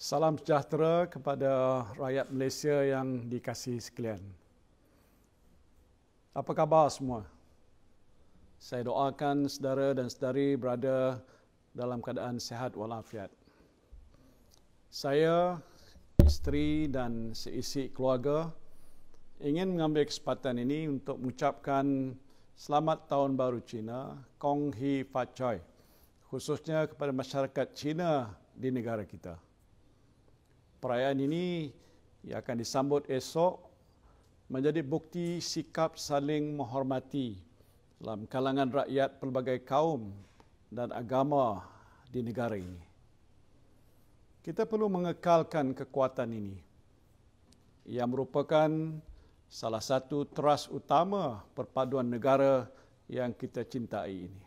Salam sejahtera kepada rakyat Malaysia yang dikasihi sekalian. Apa khabar semua? Saya doakan saudara dan saudari berada dalam keadaan sehat walafiat. Saya, isteri dan seisi keluarga ingin mengambil kesempatan ini untuk mengucapkan selamat tahun baru Cina, Kong Hi Fa Choi, khususnya kepada masyarakat Cina di negara kita perayaan ini yang akan disambut esok menjadi bukti sikap saling menghormati dalam kalangan rakyat pelbagai kaum dan agama di negara ini. Kita perlu mengekalkan kekuatan ini yang merupakan salah satu teras utama perpaduan negara yang kita cintai ini.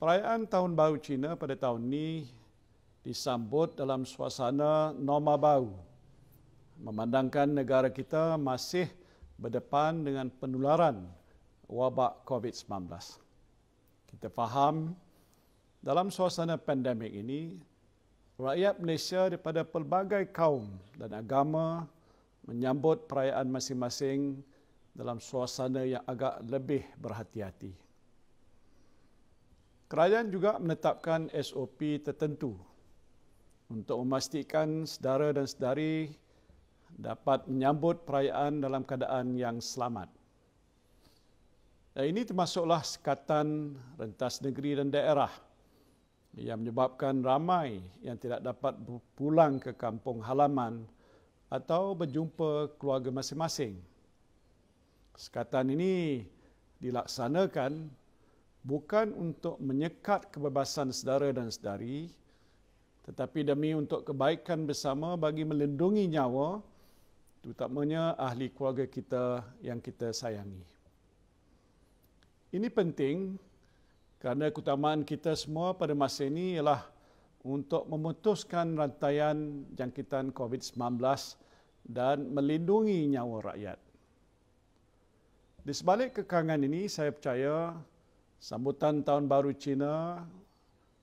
Perayaan Tahun Baru Cina pada tahun ini disambut dalam suasana norma baru. Memandangkan negara kita masih berdepan dengan penularan wabak COVID-19. Kita faham dalam suasana pandemik ini, rakyat Malaysia daripada pelbagai kaum dan agama menyambut perayaan masing-masing dalam suasana yang agak lebih berhati-hati. Kerajaan juga menetapkan SOP tertentu untuk memastikan saudara dan saudari dapat menyambut perayaan dalam keadaan yang selamat. Dan eh, ini termasuklah sekatan rentas negeri dan daerah yang menyebabkan ramai yang tidak dapat pulang ke kampung halaman atau berjumpa keluarga masing-masing. Sekatan ini dilaksanakan bukan untuk menyekat kebebasan saudara dan saudari, tetapi demi untuk kebaikan bersama bagi melindungi nyawa terutamanya ahli keluarga kita yang kita sayangi. Ini penting kerana keutamaan kita semua pada masa ini ialah untuk memutuskan rantaian jangkitan COVID-19 dan melindungi nyawa rakyat. Di sebalik kekangan ini, saya percaya sambutan Tahun Baru Cina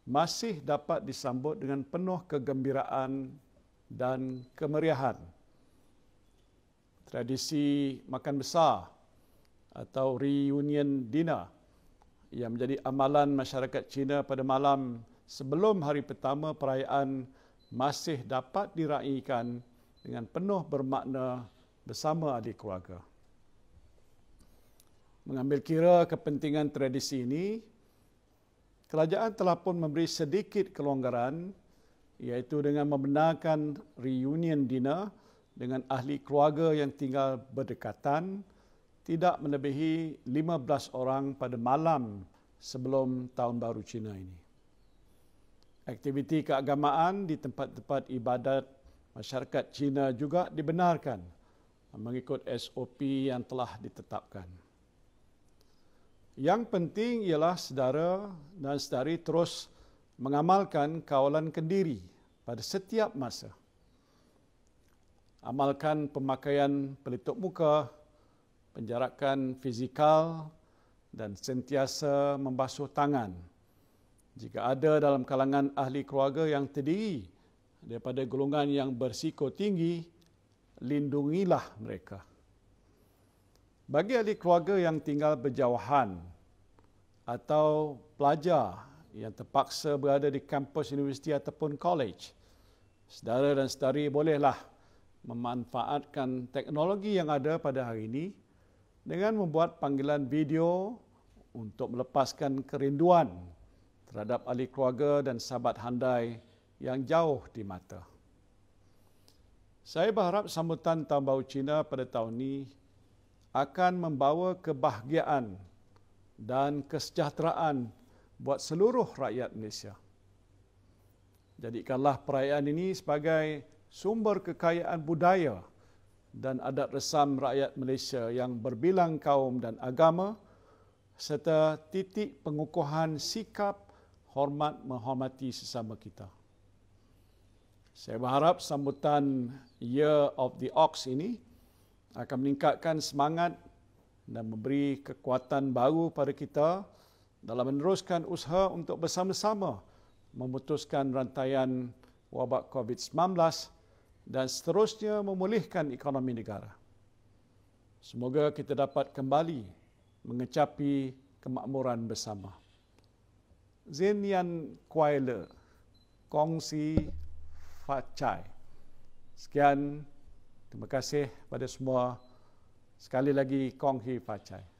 masih dapat disambut dengan penuh kegembiraan dan kemeriahan. Tradisi makan besar atau reunion dinner yang menjadi amalan masyarakat Cina pada malam sebelum hari pertama perayaan masih dapat diraihkan dengan penuh bermakna bersama adik keluarga. Mengambil kira kepentingan tradisi ini, kerajaan telah pun memberi sedikit kelonggaran iaitu dengan membenarkan reunion dinner dengan ahli keluarga yang tinggal berdekatan tidak melebihi 15 orang pada malam sebelum tahun baru Cina ini. Aktiviti keagamaan di tempat-tempat ibadat masyarakat Cina juga dibenarkan mengikut SOP yang telah ditetapkan. Yang penting ialah saudara dan saudari terus mengamalkan kawalan kendiri pada setiap masa. Amalkan pemakaian pelitup muka, penjarakan fizikal dan sentiasa membasuh tangan. Jika ada dalam kalangan ahli keluarga yang terdiri daripada golongan yang bersiko tinggi, lindungilah mereka. Bagi ahli keluarga yang tinggal berjauhan atau pelajar yang terpaksa berada di kampus universiti ataupun college, saudara dan saudari bolehlah memanfaatkan teknologi yang ada pada hari ini dengan membuat panggilan video untuk melepaskan kerinduan terhadap ahli keluarga dan sahabat handai yang jauh di mata. Saya berharap sambutan Tambah Cina pada tahun ini akan membawa kebahagiaan dan kesejahteraan buat seluruh rakyat Malaysia. Jadikanlah perayaan ini sebagai sumber kekayaan budaya dan adat resam rakyat Malaysia yang berbilang kaum dan agama serta titik pengukuhan sikap hormat menghormati sesama kita. Saya berharap sambutan Year of the Ox ini akan meningkatkan semangat dan memberi kekuatan baru pada kita dalam meneruskan usaha untuk bersama-sama memutuskan rantaian wabak COVID-19 dan seterusnya memulihkan ekonomi negara. Semoga kita dapat kembali mengecapi kemakmuran bersama. Zinian Kuai Le, Kongsi Facai. Sekian. Terima kasih kepada semua. Sekali lagi, Kong Hi Fachai.